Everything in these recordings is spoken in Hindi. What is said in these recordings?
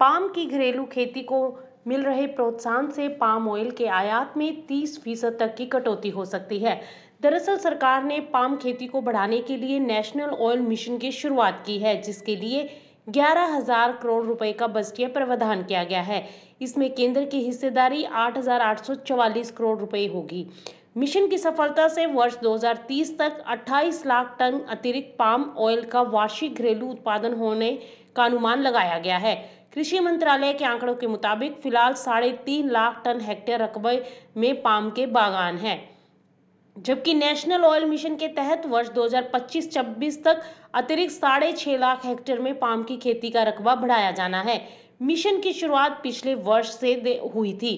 पाम की घरेलू खेती को मिल रहे प्रोत्साहन से पाम ऑयल के आयात में 30 फीसद तक की कटौती हो सकती है दरअसल सरकार ने पाम खेती को बढ़ाने के लिए नेशनल ऑयल मिशन की शुरुआत की है जिसके लिए ग्यारह हजार करोड़ रुपए का बजटीय प्रावधान किया गया है इसमें केंद्र की हिस्सेदारी आठ करोड़ रुपए होगी मिशन की सफलता से वर्ष 2030 तक 28 लाख टन अतिरिक्त पाम ऑयल का वार्षिक घरेलू उत्पादन होने का अनुमान लगाया गया है कृषि मंत्रालय के आंकड़ों के मुताबिक फिलहाल साढ़े तीन लाख टन हेक्टेयर रकबे में पाम के बागान हैं जबकि नेशनल ऑयल मिशन के तहत वर्ष 2025-26 तक अतिरिक्त साढ़े छः लाख हेक्टेयर में पाम की खेती का रकबा बढ़ाया जाना है मिशन की शुरुआत पिछले वर्ष से हुई थी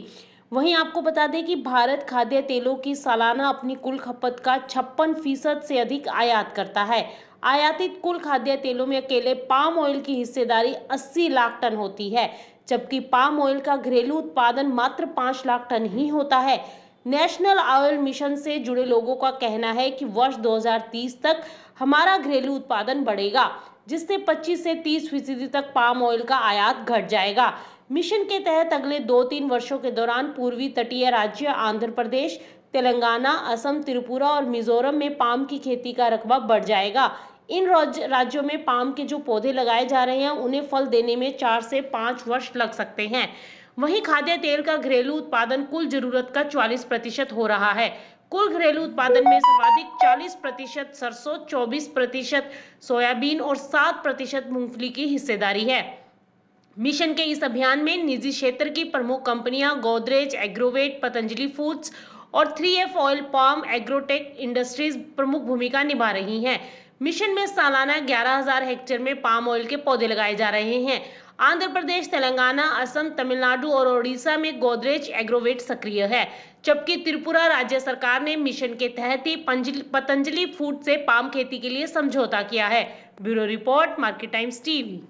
वहीं आपको बता दें कि भारत खाद्य तेलों की सालाना अपनी कुल खपत का छप्पन फीसद से अधिक आयात करता है आयातित कुल खाद्य तेलों में अकेले पाम ऑयल की हिस्सेदारी 80 लाख टन होती है जबकि पाम ऑयल का घरेलू उत्पादन मात्र 5 लाख टन ही होता है नेशनल ऑयल मिशन से जुड़े लोगों का कहना है कि वर्ष 2030 तक हमारा घरेलू उत्पादन बढ़ेगा जिससे 25 से 30 फीसदी तक पाम ऑयल का आयात घट जाएगा मिशन के तहत अगले दो तीन वर्षों के दौरान पूर्वी तटीय राज्य आंध्र प्रदेश तेलंगाना असम त्रिपुरा और मिजोरम में पाम की खेती का रकबा बढ़ जाएगा इन राज्यों में पाम के जो पौधे लगाए जा रहे हैं उन्हें फल देने में चार से पाँच वर्ष लग सकते हैं वहीं खाद्य तेल का घरेलू उत्पादन कुल जरूरत का 40 प्रतिशत हो रहा है कुल घरेलू उत्पादन में सर्वाधिक 40 प्रतिशत सरसों 24 प्रतिशत सोयाबीन और 7 प्रतिशत मूंगफली की हिस्सेदारी है मिशन के इस अभियान में निजी क्षेत्र की प्रमुख कंपनियां गोदरेज एग्रोवेट पतंजलि फूड्स और three F oil palm agrotech industries प्रमुख भूमिका निभा रही हैं मिशन में सालाना 11,000 हेक्टेयर में पाम ऑयल के पौधे लगाए जा रहे हैं आंध्र प्रदेश तेलंगाना असम तमिलनाडु और ओडिशा में गोदरेज एग्रोवेट सक्रिय है जबकि त्रिपुरा राज्य सरकार ने मिशन के तहत ही पतंजलि फूड से पाम खेती के लिए समझौता किया है bureau report market times TV